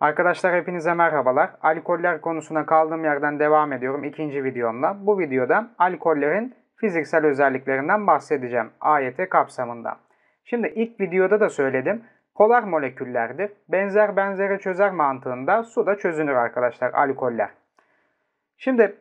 Arkadaşlar hepinize merhabalar. Alkoller konusuna kaldığım yerden devam ediyorum ikinci videomla. Bu videoda alkollerin fiziksel özelliklerinden bahsedeceğim AYT kapsamında. Şimdi ilk videoda da söyledim. Polar moleküllerdir. Benzer benzeri çözer mantığında suda çözünür arkadaşlar alkoller. Şimdi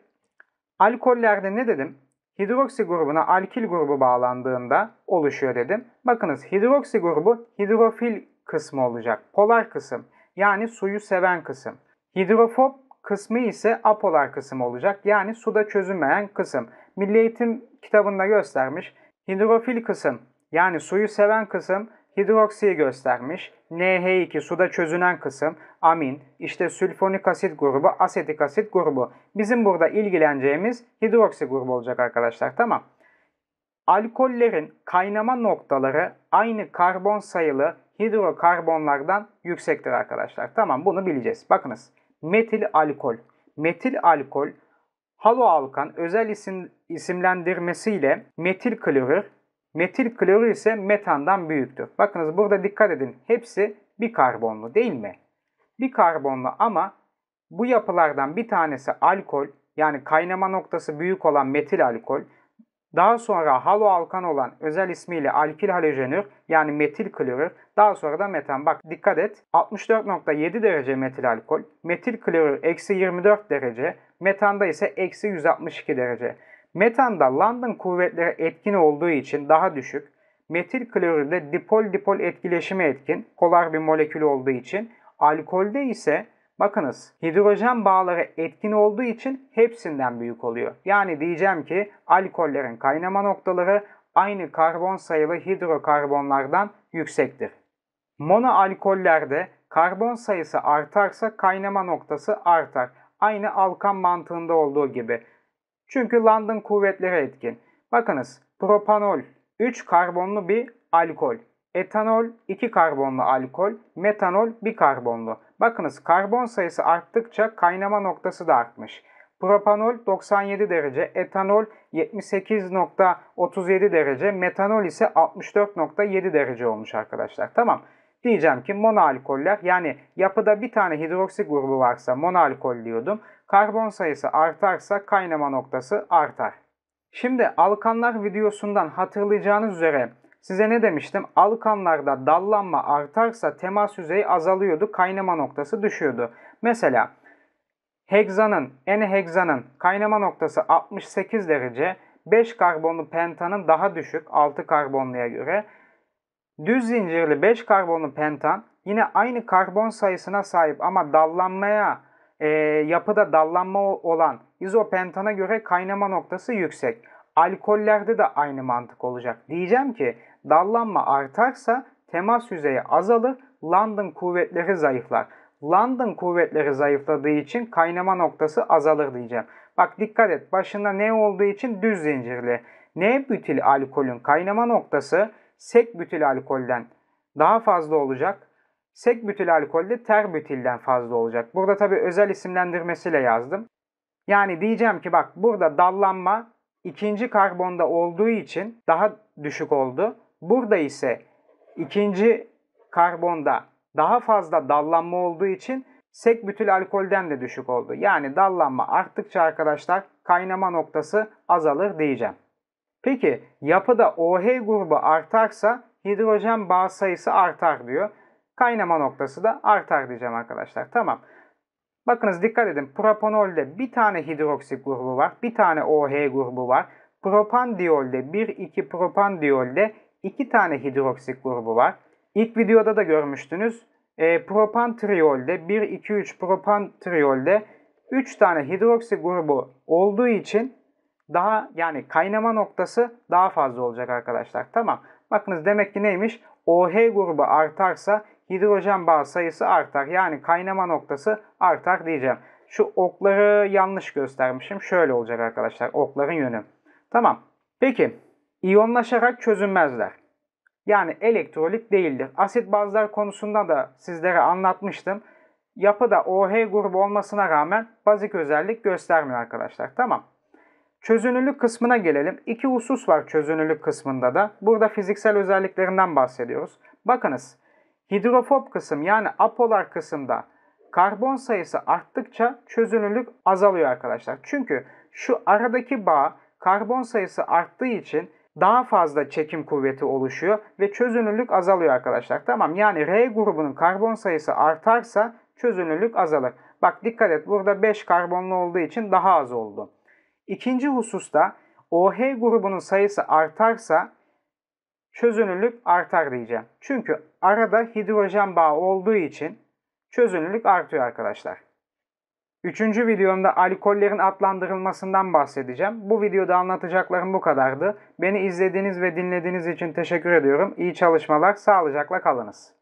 alkollerde ne dedim? Hidroksi grubuna alkil grubu bağlandığında oluşuyor dedim. Bakınız hidroksi grubu hidrofil kısmı olacak. Polar kısım yani suyu seven kısım. Hidrofob kısmı ise apolar kısım olacak yani suda çözünmeyen kısım. Milli Eğitim kitabında göstermiş. Hidrofil kısım yani suyu seven kısım hidroksiyi göstermiş. NH2 suda çözünen kısım amin, işte sülfonik asit grubu, asetik asit grubu. Bizim burada ilgileneceğimiz hidroksi grubu olacak arkadaşlar tamam. Alkollerin kaynama noktaları aynı karbon sayılı hidrokarbonlardan yüksektir arkadaşlar. Tamam bunu bileceğiz. Bakınız metil alkol. Metil alkol haloalkan özel isim, isimlendirmesiyle metil klorür. Metil klorür ise metandan büyüktür. Bakınız burada dikkat edin. Hepsi bir karbonlu değil mi? Bir karbonlu ama bu yapılardan bir tanesi alkol yani kaynama noktası büyük olan metil alkol. Daha sonra halo alkan olan özel ismiyle alkil halojenür yani metil klorür. Daha sonra da metan. Bak dikkat et 64.7 derece metil alkol. Metil klorür eksi 24 derece. Metanda ise eksi 162 derece. Metanda London kuvvetleri etkin olduğu için daha düşük. Metil klorürde dipol dipol etkileşime etkin. kolar bir molekül olduğu için. Alkolde ise Bakınız hidrojen bağları etkin olduğu için hepsinden büyük oluyor. Yani diyeceğim ki alkollerin kaynama noktaları aynı karbon sayılı hidrokarbonlardan yüksektir. Mono alkollerde karbon sayısı artarsa kaynama noktası artar. Aynı alkan mantığında olduğu gibi. Çünkü London kuvvetleri etkin. Bakınız propanol 3 karbonlu bir alkol. Etanol 2 karbonlu alkol, metanol 1 karbonlu. Bakınız karbon sayısı arttıkça kaynama noktası da artmış. Propanol 97 derece, etanol 78.37 derece, metanol ise 64.7 derece olmuş arkadaşlar. Tamam. Diyeceğim ki monoalkoller yani yapıda bir tane hidroksi grubu varsa monoalkol diyordum. Karbon sayısı artarsa kaynama noktası artar. Şimdi alkanlar videosundan hatırlayacağınız üzere Size ne demiştim? Alkanlarda dallanma artarsa temas yüzeyi azalıyordu. Kaynama noktası düşüyordu. Mesela hegzanın, en hegzanın kaynama noktası 68 derece. 5 karbonlu pentanın daha düşük 6 karbonluya göre. Düz zincirli 5 karbonlu pentan yine aynı karbon sayısına sahip ama dallanmaya e, yapıda dallanma olan izopentana göre kaynama noktası yüksek. Alkollerde de aynı mantık olacak. Diyeceğim ki dallanma artarsa temas yüzeyi azalır, London kuvvetleri zayıflar. London kuvvetleri zayıfladığı için kaynama noktası azalır diyeceğim. Bak dikkat et başında ne olduğu için düz zincirli. Ne butil alkolün kaynama noktası sek butil alkolden daha fazla olacak. Sek butil alkolde ter butilden fazla olacak. Burada tabi özel isimlendirmesiyle yazdım. Yani diyeceğim ki bak burada dallanma ikinci karbonda olduğu için daha düşük oldu. Burada ise ikinci karbonda daha fazla dallanma olduğu için sek bütül alkolden de düşük oldu. Yani dallanma arttıkça arkadaşlar kaynama noktası azalır diyeceğim. Peki yapıda OH grubu artarsa hidrojen bağ sayısı artar diyor. Kaynama noktası da artar diyeceğim arkadaşlar. Tamam. Bakınız dikkat edin propanolde bir tane hidroksi grubu var. Bir tane OH grubu var. Propandiolde 1-2 propandiolde 2 tane hidroksi grubu var. İlk videoda da görmüştünüz. E, propantriolde 1-2-3 propantriolde 3 tane hidroksi grubu olduğu için daha yani kaynama noktası daha fazla olacak arkadaşlar. Tamam. Bakınız demek ki neymiş? OH grubu artarsa hidrojen bağ sayısı artar. Yani kaynama noktası artar diyeceğim. Şu okları yanlış göstermişim. Şöyle olacak arkadaşlar okların yönü. Tamam. Peki iyonlaşarak çözünmezler. Yani elektrolit değildir. Asit bazlar konusunda da sizlere anlatmıştım. Yapıda OH grubu olmasına rağmen bazik özellik göstermiyor arkadaşlar. Tamam. Çözünürlük kısmına gelelim. İki husus var çözünürlük kısmında da. Burada fiziksel özelliklerinden bahsediyoruz. Bakınız hidrofob kısım yani apolar kısımda karbon sayısı arttıkça çözünürlük azalıyor arkadaşlar. Çünkü şu aradaki bağ karbon sayısı arttığı için daha fazla çekim kuvveti oluşuyor ve çözünürlük azalıyor arkadaşlar. Tamam yani R grubunun karbon sayısı artarsa çözünürlük azalır. Bak dikkat et burada 5 karbonlu olduğu için daha az oldu. İkinci hususta OH grubunun sayısı artarsa çözünürlük artar diyeceğim. Çünkü arada hidrojen bağı olduğu için çözünürlük artıyor arkadaşlar. Üçüncü videomda alkollerin adlandırılmasından bahsedeceğim. Bu videoda anlatacaklarım bu kadardı. Beni izlediğiniz ve dinlediğiniz için teşekkür ediyorum. İyi çalışmalar, sağlıcakla kalınız.